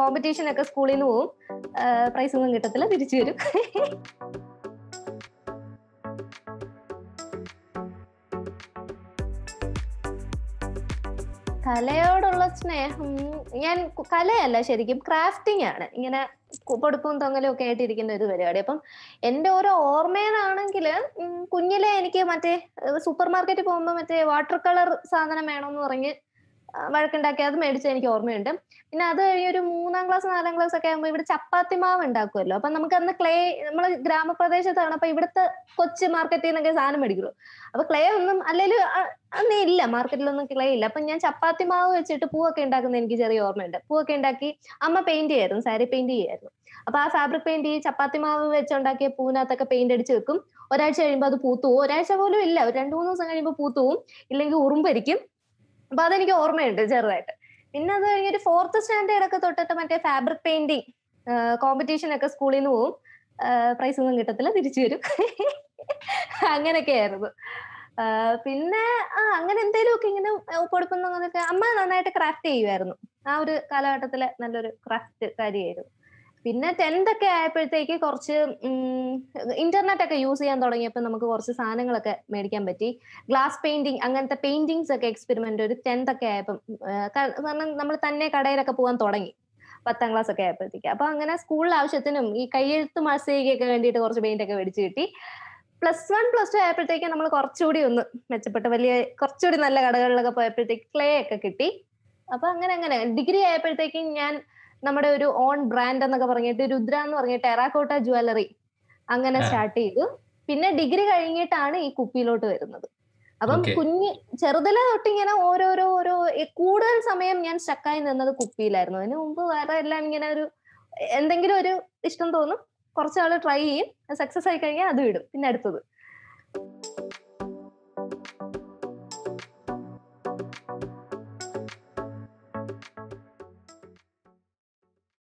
competition ഒക്കെ സ്കൂളിൽ നിന്ന് പോവും പ്രൈസ് ഒന്നും കിട്ടത്തില്ല തിരിച്ചു വരും കലയോടുള്ള സ്നേഹം ഞാൻ കലയല്ല ശരിക്കും ക്രാഫ്റ്റിംഗ് ആണ് ഇങ്ങനെ പൊടുപ്പും തൊങ്ങലും ഒക്കെ ആയിട്ടിരിക്കുന്ന ഒരു പരിപാടി അപ്പം എൻ്റെ ഓരോ ഓർമ്മയിലാണെങ്കിൽ കുഞ്ഞിലെ എനിക്ക് മറ്റേ സൂപ്പർ മാർക്കറ്റിൽ പോകുമ്പോൾ മറ്റേ വാട്ടർ കളർ സാധനം വേണമെന്ന് പറഞ്ഞ് വഴക്കുണ്ടാക്കി അത് മേടിച്ചത് എനിക്ക് ഓർമ്മയുണ്ട് പിന്നെ അത് കഴിഞ്ഞ് ഒരു മൂന്നാം ക്ലാസ് നാലാം ക്ലാസ് ഒക്കെ ആകുമ്പോൾ ഇവിടെ ചപ്പാത്തി മാവ് ഉണ്ടാക്കുമല്ലോ അപ്പൊ നമുക്ക് അന്ന് ക്ലേ നമ്മള് ഗ്രാമപ്രദേശത്താണ് അപ്പൊ ഇവിടുത്തെ കൊച്ച് മാർക്കറ്റിൽ നിന്നൊക്കെ സാധനം മേടിക്കുള്ളൂ അപ്പൊ ക്ലേ ഒന്നും അല്ലെങ്കിൽ അന്ന് ഇല്ല മാർക്കറ്റിലൊന്നും ക്ലേ ഇല്ല അപ്പൊ ഞാൻ ചപ്പാത്തി മാവ് വെച്ചിട്ട് പൂവൊക്കെ ഉണ്ടാക്കുന്ന എനിക്ക് ചെറിയ ഓർമ്മയുണ്ട് പൂവൊക്കെ ഉണ്ടാക്കി അമ്മ പെയിന്റ് ചെയ്യായിരുന്നു സാരി പെയിന്റ് ചെയ്യായിരുന്നു അപ്പൊ ആ ഫാബ്രിക് പെയിന്റ് ഈ ചപ്പാത്തി മാവ് വെച്ചുണ്ടാക്കിയ പൂവിനകത്തൊക്കെ പെയിന്റ് അടിച്ച് വെക്കും ഒരാഴ്ച കഴിയുമ്പോൾ അത് പൂത്തുവും ഒരാഴ്ച പോലും ഇല്ല ഒരു രണ്ടു മൂന്ന് ദിവസം കഴിയുമ്പോൾ പൂത്തുവും ഇല്ലെങ്കിൽ ഉറുമ്പരിക്കും അപ്പൊ അതെനിക്ക് ഓർമ്മയുണ്ട് ചെറുതായിട്ട് പിന്നെ അത് കഴിഞ്ഞ് ഒരു ഫോർത്ത് സ്റ്റാൻഡേർഡ് ഒക്കെ തൊട്ടിട്ട് മറ്റേ ഫാബ്രിക് പെയിന്റിങ് കോമ്പറ്റീഷൻ ഒക്കെ സ്കൂളിൽ നിന്ന് പോവും പ്രൈസ് ഒന്നും കിട്ടത്തില്ല തിരിച്ചു വരും അങ്ങനെയൊക്കെ ആയിരുന്നു പിന്നെ ആ അങ്ങനെ എന്തെങ്കിലുമൊക്കെ ഇങ്ങനെ കൊടുക്കുന്ന അമ്മ നന്നായിട്ട് ക്രാഫ്റ്റ് ചെയ്യുമായിരുന്നു ആ ഒരു കാലഘട്ടത്തിലെ നല്ലൊരു ക്രാഫ്റ്റ് കാര്യമായിരുന്നു പിന്നെ ടെൻത് ഒക്കെ ആയപ്പോഴത്തേക്ക് കുറച്ച് ഇന്റർനെറ്റ് ഒക്കെ യൂസ് ചെയ്യാൻ തുടങ്ങിയപ്പോൾ നമുക്ക് കുറച്ച് സാധനങ്ങളൊക്കെ മേടിക്കാൻ പറ്റി ഗ്ലാസ് പെയിന്റിങ് അങ്ങനത്തെ പെയിന്റിങ്സ് ഒക്കെ എക്സ്പെരിമെന്റ് ഒരു ടെൻത് ഒക്കെ ആയപ്പം കാരണം നമ്മൾ തന്നെ കടയിലൊക്കെ പോകാൻ തുടങ്ങി പത്താം ക്ലാസ് ഒക്കെ ആയപ്പോഴത്തേക്ക് അപ്പൊ അങ്ങനെ സ്കൂളിൽ ആവശ്യത്തിനും ഈ കയ്യെഴുത്ത് മത്സരിക്കൊക്കെ വേണ്ടിയിട്ട് കുറച്ച് പെയിന്റ് ഒക്കെ മേടിച്ചു കിട്ടി പ്ലസ് വൺ പ്ലസ് ടു ആയപ്പോഴത്തേക്ക് നമ്മൾ കുറച്ചുകൂടി ഒന്ന് മെച്ചപ്പെട്ട വലിയ കുറച്ചുകൂടി നല്ല കടകളിലൊക്കെ പോയപ്പോഴത്തേക്ക് ക്ലേ ഒക്കെ കിട്ടി അപ്പൊ അങ്ങനെ അങ്ങനെ ഡിഗ്രി ആയപ്പോഴത്തേക്കും ഞാൻ നമ്മുടെ ഒരു ഓൺ ബ്രാൻഡ് എന്നൊക്കെ പറഞ്ഞിട്ട് രുദ്ര എന്ന് പറഞ്ഞ ടെറാക്കോട്ട ജുവല്ലറി അങ്ങനെ സ്റ്റാർട്ട് ചെയ്തു പിന്നെ ഡിഗ്രി കഴിഞ്ഞിട്ടാണ് ഈ കുപ്പിയിലോട്ട് വരുന്നത് അപ്പം കുഞ്ഞ് ചെറുതല തൊട്ട് ഇങ്ങനെ ഓരോരോ ഓരോ കൂടുതൽ സമയം ഞാൻ സ്റ്റക്കായി നിന്നത് കുപ്പിയിലായിരുന്നു അതിന് മുമ്പ് വേറെ എല്ലാം ഇങ്ങനെ ഒരു എന്തെങ്കിലും ഒരു ഇഷ്ടം തോന്നും കുറച്ചാൾ ട്രൈ ചെയ്യും സക്സസ് ആയി കഴിഞ്ഞാൽ അത് വിടും പിന്നെ അടുത്തത്